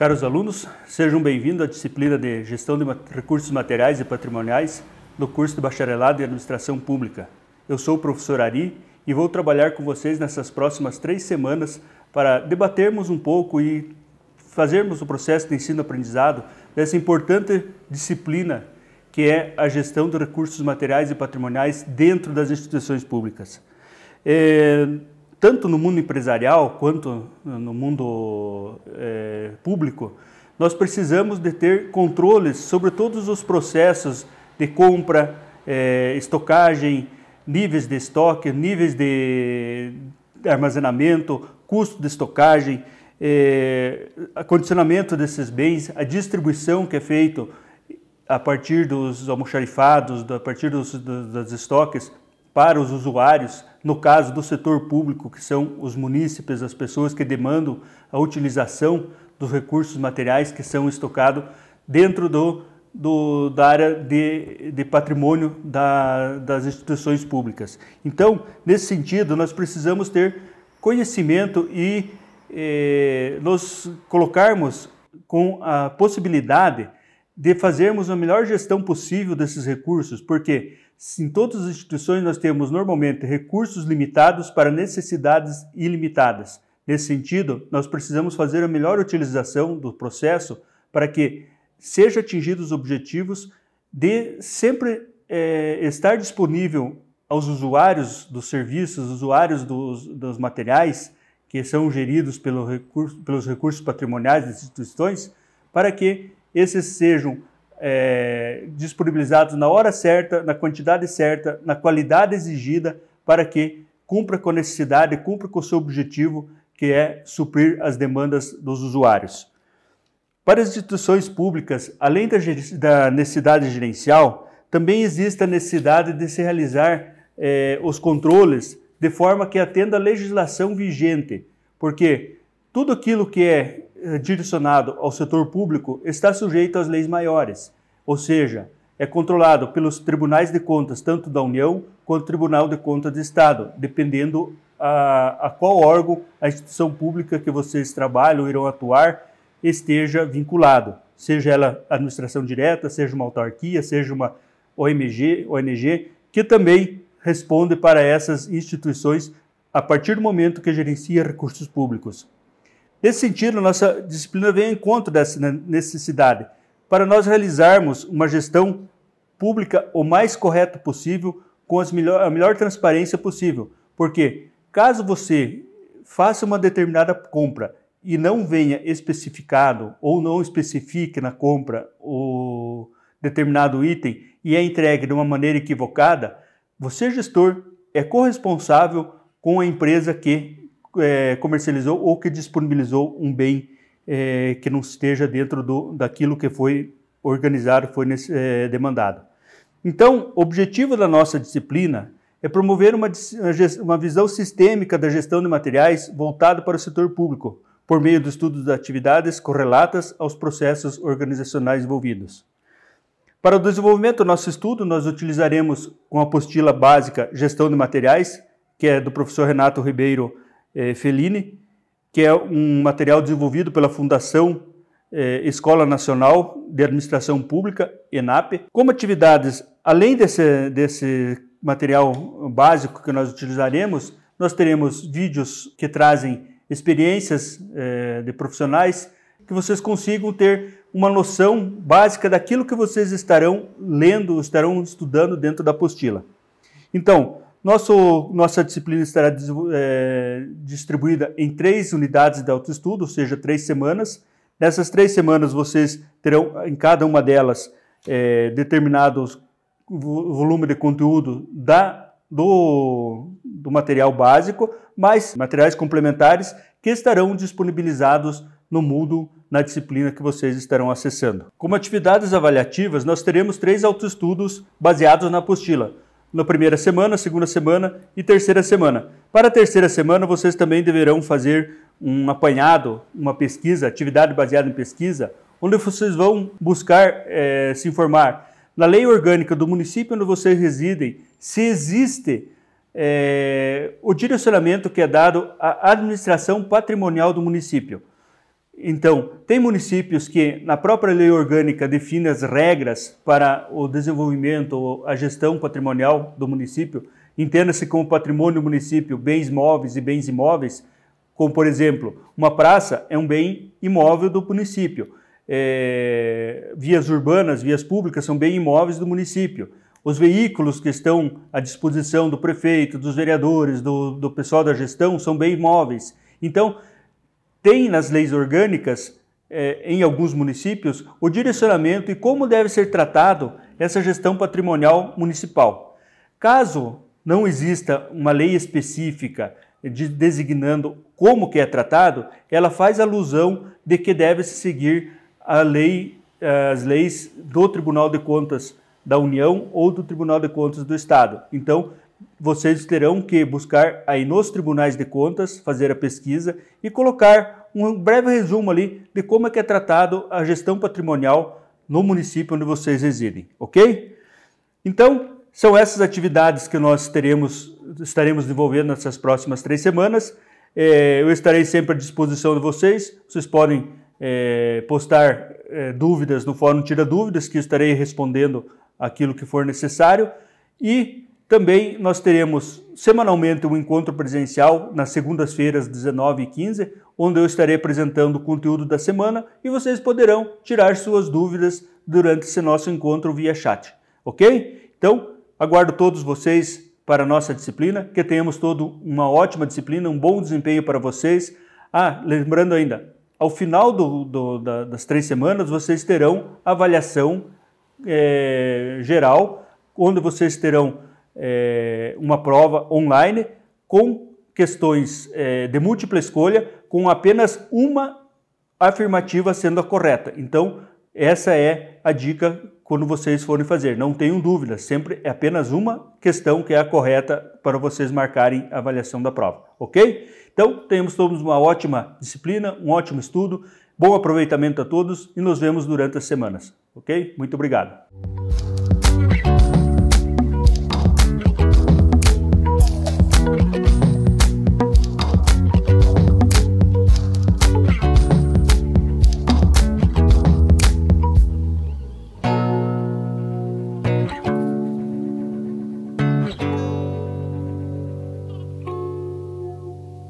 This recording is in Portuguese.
Caros alunos, sejam bem-vindos à disciplina de Gestão de Recursos Materiais e Patrimoniais do curso de Bacharelado em Administração Pública. Eu sou o professor Ari e vou trabalhar com vocês nessas próximas três semanas para debatermos um pouco e fazermos o processo de ensino-aprendizado dessa importante disciplina que é a gestão de recursos materiais e patrimoniais dentro das instituições públicas. É tanto no mundo empresarial quanto no mundo é, público, nós precisamos de ter controles sobre todos os processos de compra, é, estocagem, níveis de estoque, níveis de armazenamento, custo de estocagem, é, acondicionamento desses bens, a distribuição que é feito a partir dos almoxarifados, a partir dos, dos, dos estoques, para os usuários, no caso do setor público, que são os munícipes, as pessoas que demandam a utilização dos recursos materiais que são estocados dentro do, do, da área de, de patrimônio da, das instituições públicas. Então, nesse sentido, nós precisamos ter conhecimento e eh, nos colocarmos com a possibilidade de fazermos a melhor gestão possível desses recursos, porque em todas as instituições nós temos normalmente recursos limitados para necessidades ilimitadas. Nesse sentido, nós precisamos fazer a melhor utilização do processo para que sejam atingidos os objetivos de sempre é, estar disponível aos usuários dos serviços, usuários dos, dos materiais que são geridos pelo recurso, pelos recursos patrimoniais das instituições, para que esses sejam é, disponibilizados na hora certa, na quantidade certa, na qualidade exigida, para que cumpra com a necessidade, cumpra com o seu objetivo, que é suprir as demandas dos usuários. Para as instituições públicas, além da, da necessidade gerencial, também existe a necessidade de se realizar é, os controles de forma que atenda a legislação vigente, porque tudo aquilo que é, é direcionado ao setor público está sujeito às leis maiores ou seja, é controlado pelos tribunais de contas, tanto da União quanto do Tribunal de Contas de Estado, dependendo a, a qual órgão a instituição pública que vocês trabalham irão atuar esteja vinculado, seja ela administração direta, seja uma autarquia, seja uma OMG, ONG, que também responde para essas instituições a partir do momento que gerencia recursos públicos. Nesse sentido, nossa disciplina vem em encontro dessa né, necessidade para nós realizarmos uma gestão pública o mais correto possível, com melhor, a melhor transparência possível. Porque caso você faça uma determinada compra e não venha especificado ou não especifique na compra o determinado item e é entregue de uma maneira equivocada, você, gestor, é corresponsável com a empresa que é, comercializou ou que disponibilizou um bem é, que não esteja dentro do, daquilo que foi organizado, foi nesse, é, demandado. Então, o objetivo da nossa disciplina é promover uma, uma visão sistêmica da gestão de materiais voltada para o setor público, por meio do estudo das atividades correlatas aos processos organizacionais envolvidos. Para o desenvolvimento do nosso estudo, nós utilizaremos com a apostila básica Gestão de Materiais, que é do professor Renato Ribeiro eh, Fellini, que é um material desenvolvido pela Fundação eh, Escola Nacional de Administração Pública, ENAP. Como atividades, além desse, desse material básico que nós utilizaremos, nós teremos vídeos que trazem experiências eh, de profissionais que vocês consigam ter uma noção básica daquilo que vocês estarão lendo, estarão estudando dentro da apostila. Então, nosso, nossa disciplina estará é, distribuída em três unidades de autoestudo, ou seja, três semanas. Nessas três semanas, vocês terão em cada uma delas é, volume de conteúdo da, do, do material básico, mais materiais complementares que estarão disponibilizados no Moodle na disciplina que vocês estarão acessando. Como atividades avaliativas, nós teremos três autoestudos baseados na apostila na primeira semana, segunda semana e terceira semana. Para a terceira semana, vocês também deverão fazer um apanhado, uma pesquisa, atividade baseada em pesquisa, onde vocês vão buscar é, se informar na lei orgânica do município onde vocês residem, se existe é, o direcionamento que é dado à administração patrimonial do município. Então, tem municípios que, na própria lei orgânica, define as regras para o desenvolvimento ou a gestão patrimonial do município, entenda-se como patrimônio do município bens móveis e bens imóveis, como, por exemplo, uma praça é um bem imóvel do município, é, vias urbanas, vias públicas são bem imóveis do município. Os veículos que estão à disposição do prefeito, dos vereadores, do, do pessoal da gestão são bem imóveis. Então, tem nas leis orgânicas, é, em alguns municípios, o direcionamento e como deve ser tratado essa gestão patrimonial municipal. Caso não exista uma lei específica de, designando como que é tratado, ela faz alusão de que deve se seguir a lei, é, as leis do Tribunal de Contas da União ou do Tribunal de Contas do Estado. Então, vocês terão que buscar aí nos tribunais de contas, fazer a pesquisa e colocar um breve resumo ali de como é que é tratado a gestão patrimonial no município onde vocês residem, ok? Então, são essas atividades que nós teremos, estaremos desenvolvendo nessas próximas três semanas. É, eu estarei sempre à disposição de vocês. Vocês podem é, postar é, dúvidas no Fórum Tira Dúvidas, que eu estarei respondendo aquilo que for necessário. E também nós teremos semanalmente um encontro presencial nas segundas-feiras, 19 e 15, onde eu estarei apresentando o conteúdo da semana e vocês poderão tirar suas dúvidas durante esse nosso encontro via chat, ok? Então, aguardo todos vocês para a nossa disciplina, que tenhamos todo uma ótima disciplina, um bom desempenho para vocês. Ah, lembrando ainda, ao final do, do, da, das três semanas, vocês terão avaliação é, geral, onde vocês terão é, uma prova online com questões é, de múltipla escolha, com apenas uma afirmativa sendo a correta. Então, essa é a dica quando vocês forem fazer. Não tenham dúvida, sempre é apenas uma questão que é a correta para vocês marcarem a avaliação da prova, ok? Então, tenhamos todos uma ótima disciplina, um ótimo estudo, bom aproveitamento a todos e nos vemos durante as semanas, ok? Muito obrigado.